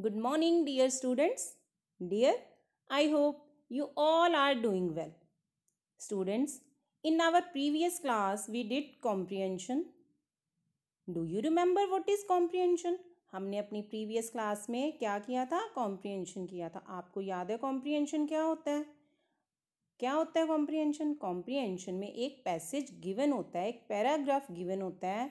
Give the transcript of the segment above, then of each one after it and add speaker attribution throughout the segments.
Speaker 1: Good morning, dear students. Dear, I hope you all are doing well. Students, in our previous class, we did comprehension. Do you remember what is comprehension? हमने अपनी previous class में क्या किया था comprehension किया था आपको याद है कॉम्प्रिहेंशन क्या होता है क्या होता है कॉम्प्रिहेंशन कॉम्प्रिहेंशन में एक पैसेज गिवन होता है एक पैराग्राफ गिवन होता है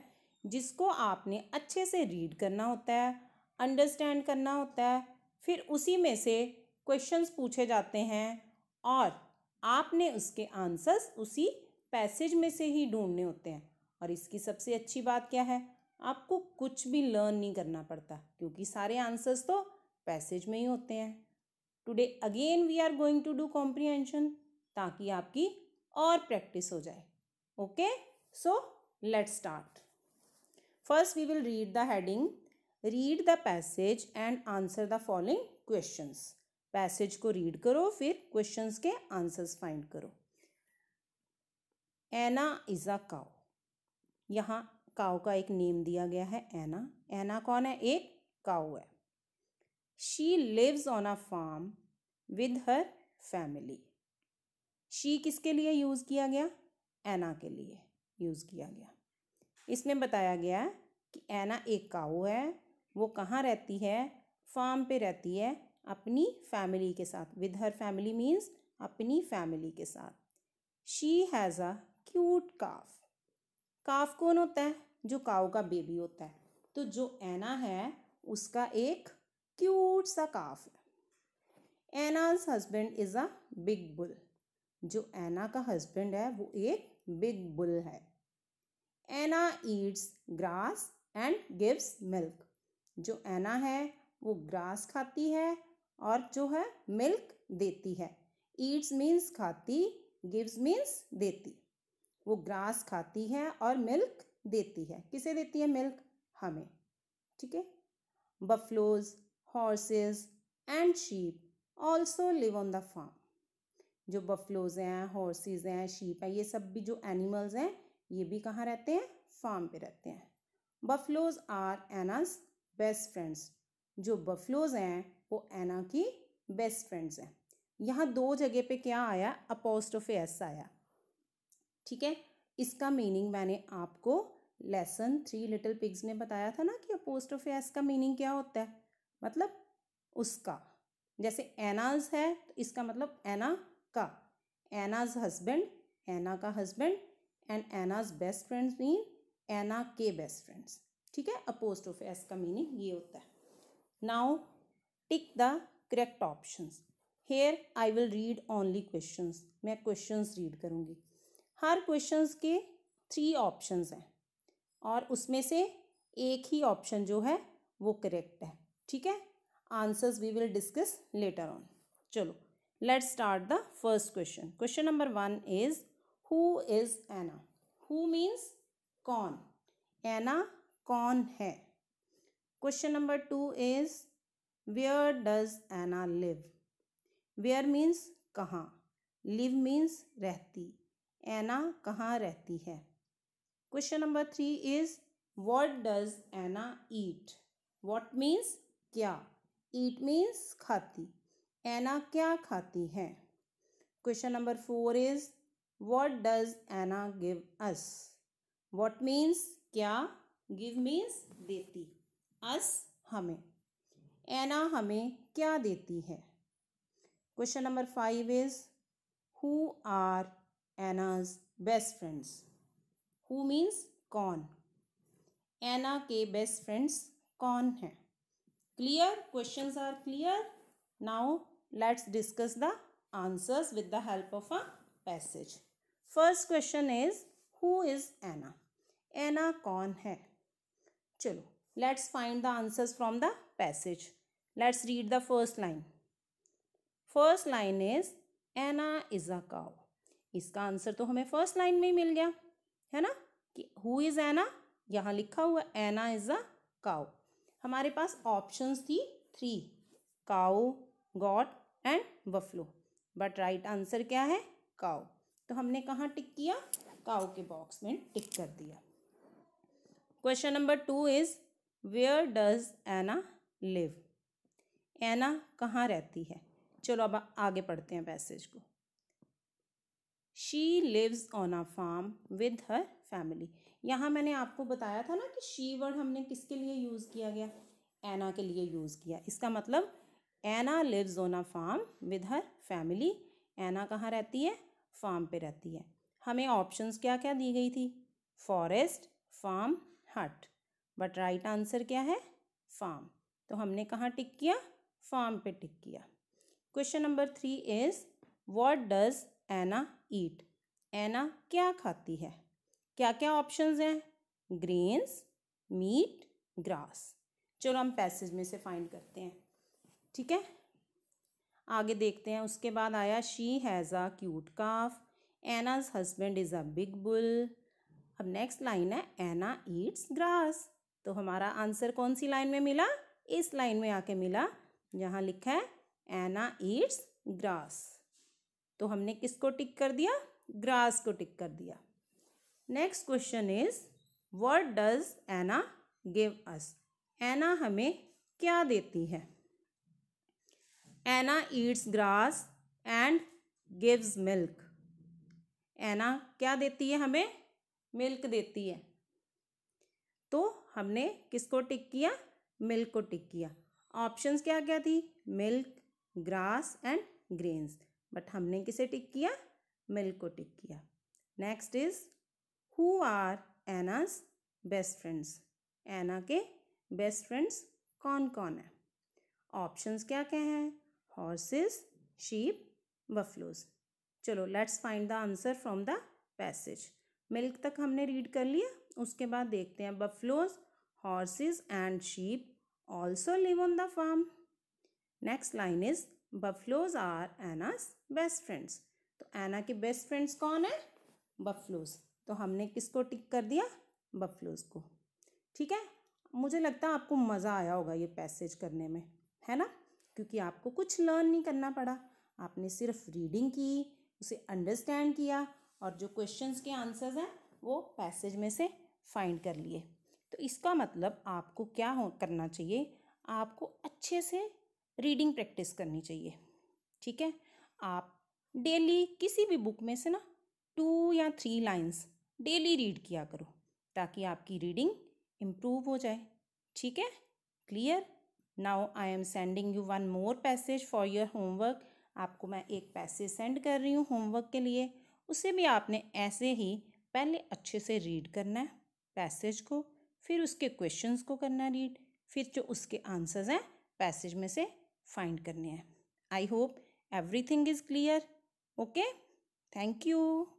Speaker 1: जिसको आपने अच्छे से रीड करना होता है अंडरस्टैंड करना होता है फिर उसी में से क्वेश्चंस पूछे जाते हैं और आपने उसके आंसर्स उसी पैसेज में से ही ढूंढने होते हैं और इसकी सबसे अच्छी बात क्या है आपको कुछ भी लर्न नहीं करना पड़ता क्योंकि सारे आंसर्स तो पैसेज में ही होते हैं today again we are going to do comprehension ताकि आपकी और प्रैक्टिस हो जाए okay so let's start first we will read the heading read the passage and answer the following questions passage को रीड करो फिर क्वेश्चंस के आंसर्स फाइंड करो एना इज़ अ काउ यहाँ काओ का एक नेम दिया गया है एना एना कौन है एक काउ है she lives on a farm with her family she किसके लिए यूज़ किया गया एना के लिए यूज़ किया गया इसमें बताया गया है कि एना एक काऊ है वो कहाँ रहती है फार्म पे रहती है अपनी फैमिली के साथ विद हर फैमिली मीन्स अपनी फैमिली के साथ she has a cute calf calf कौन होता है जो काऊ का बेबी होता है तो जो एना है उसका एक क्यूट सा काफ है Anna's husband is a big bull जो एना का हस्बैंड है वो एक बिग बुल है Anna eats grass and gives milk जो एना है वो ग्रास खाती है और जो है मिल्क देती है ईट्स मीन्स खाती गिव्स मीन्स देती वो ग्रास खाती है और मिल्क देती है किसे देती है मिल्क हमें ठीक है buffaloes horses and sheep also live on the farm जो बफलोज हैं हॉर्सेज हैं शीप हैं ये सब भी जो एनिमल्स हैं ये भी कहाँ रहते हैं फार्म पे रहते हैं buffaloes are Anna's best friends जो बफलोज हैं वो एना की बेस्ट फ्रेंड्स हैं यहाँ दो जगह पे क्या आया अपोस्टोफे एस आया ठीक है इसका मीनिंग मैंने आपको लेसन थ्री लिटिल पिग्स में बताया था ना कि अपोस्टोफे एस का मीनिंग क्या होता है मतलब उसका जैसे एनाज है तो इसका मतलब एना का एनाज हस्बैंड एना का husband and Anna's best friends mean Anna के बेस्ट फ्रेंड्स ठीक है ऑफ एस का मीनिंग ये होता है now tick the correct option here I will read only question मैं क्वेश्चन रीड करूँगी हर क्वेश्चन के थ्री ऑप्शन हैं और उसमें से एक ही ऑप्शन जो है वो करेक्ट है ठीक है answers we will discuss later on चलो let start the first question question number one is who is Anna who means कौन एना कौन है question number two is where does Anna live where means कहाँ live means रहती Anna कहाँ रहती है question number three is what does Anna eat what means क्या eat means खाती एना क्या खाती है question number four is what does Anna give us what means क्या गिव मीन्स देती अस हमें एना हमें क्या देती है question number five is who are Anna's best friends who means कौन एना के बेस्ट फ्रेंड्स कौन हैं clear questions are clear now let's discuss the answers with the help of a passage first question is who is Anna Anna कौन है चलो let's find the answers from the passage let's read the first line first line is Anna is a cow इसका answer तो हमें first line में ही मिल गया है ना कि हु इज़ एना यहाँ लिखा हुआ एना इज़ अ काउ हमारे पास ऑप्शंस थी three cow goat and buffalo but right answer क्या है काउ तो हमने कहाँ टिक किया काउ के बॉक्स में टिक कर दिया question number two is where does Anna live Anna कहाँ रहती है चलो अब आगे पढ़ते हैं पैसेज को she lives on a farm with her family यहाँ मैंने आपको बताया था ना कि शी वर्ड हमने किसके लिए यूज़ किया गया एना के लिए यूज़ किया इसका मतलब Anna lives on a farm with her family Anna कहाँ रहती है फार्म पे रहती है हमें ऑप्शंस क्या क्या दी गई थी forest farm hut but right answer क्या है फार्म तो हमने कहाँ टिक किया फार्म पे टिक किया question number three is what does Anna eat Anna क्या खाती है क्या क्या ऑप्शंस हैं ग्रेन्स मीट ग्रास चलो हम पैसेज में से फाइंड करते हैं ठीक है आगे देखते हैं उसके बाद आया she has a cute calf Anna's husband is a big bull अब नेक्स्ट लाइन है एना ईट्स ग्रास तो हमारा आंसर कौन सी लाइन में मिला इस लाइन में आके मिला जहाँ लिखा है एना ईट्स ग्रास तो हमने किसको टिक कर दिया ग्रास को टिक कर दिया next question is what does Anna give us Anna हमें क्या देती है Anna eats grass and gives milk Anna क्या देती है हमें मिल्क देती है तो हमने किसको टिक किया मिल्क को टिक किया ऑप्शंस क्या क्या थी milk grass and grains but हमने किसे टिक किया मिल्क को टिक किया next is who are Anna's best friends Anna के बेस्ट फ्रेंड्स कौन कौन है ऑप्शंस क्या क्या हैं हॉर्सेस शीप बफलोज चलो let's find the answer from the passage milk तक हमने रीड कर लिया उसके बाद देखते हैं buffaloes horses and sheep also live on the farm next line is buffaloes are Anna's best friends तो एना के बेस्ट फ्रेंड्स कौन है बफलोज तो हमने किसको टिक कर दिया बफलोज को ठीक है मुझे लगता है आपको मज़ा आया होगा ये पैसेज करने में है ना क्योंकि आपको कुछ लर्न नहीं करना पड़ा आपने सिर्फ रीडिंग की उसे अंडरस्टैंड किया और जो क्वेश्चन के आंसर्स हैं वो पैसेज में से फाइंड कर लिए तो इसका मतलब आपको क्या हो करना चाहिए आपको अच्छे से रीडिंग प्रैक्टिस करनी चाहिए ठीक है आप डेली किसी भी बुक में से ना टू या थ्री लाइंस डेली रीड किया करो ताकि आपकी रीडिंग इम्प्रूव हो जाए ठीक है clear now I am sending you one more passage for your homework आपको मैं एक पैसेज सेंड कर रही हूँ होमवर्क के लिए उसे भी आपने ऐसे ही पहले अच्छे से रीड करना है पैसेज को फिर उसके क्वेश्चंस को करना रीड फिर जो उसके आंसर्स हैं पैसेज में से फाइंड करने हैं I hope everything is clear okay thank you